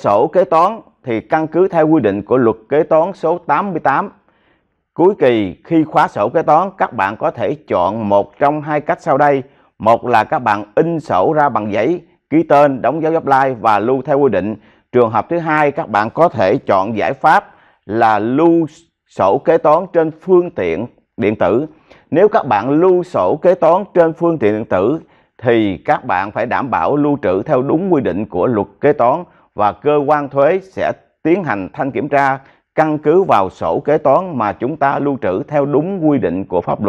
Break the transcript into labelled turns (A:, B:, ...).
A: sổ kế toán thì căn cứ theo quy định của luật kế toán số 88. Cuối kỳ khi khóa sổ kế toán, các bạn có thể chọn một trong hai cách sau đây. Một là các bạn in sổ ra bằng giấy, ký tên, đóng dấu gấp lai và lưu theo quy định. Trường hợp thứ hai, các bạn có thể chọn giải pháp là lưu sổ kế toán trên phương tiện điện tử. Nếu các bạn lưu sổ kế toán trên phương tiện điện tử thì các bạn phải đảm bảo lưu trữ theo đúng quy định của luật kế toán và cơ quan thuế sẽ tiến hành thanh kiểm tra căn cứ vào sổ kế toán mà chúng ta lưu trữ theo đúng quy định của pháp luật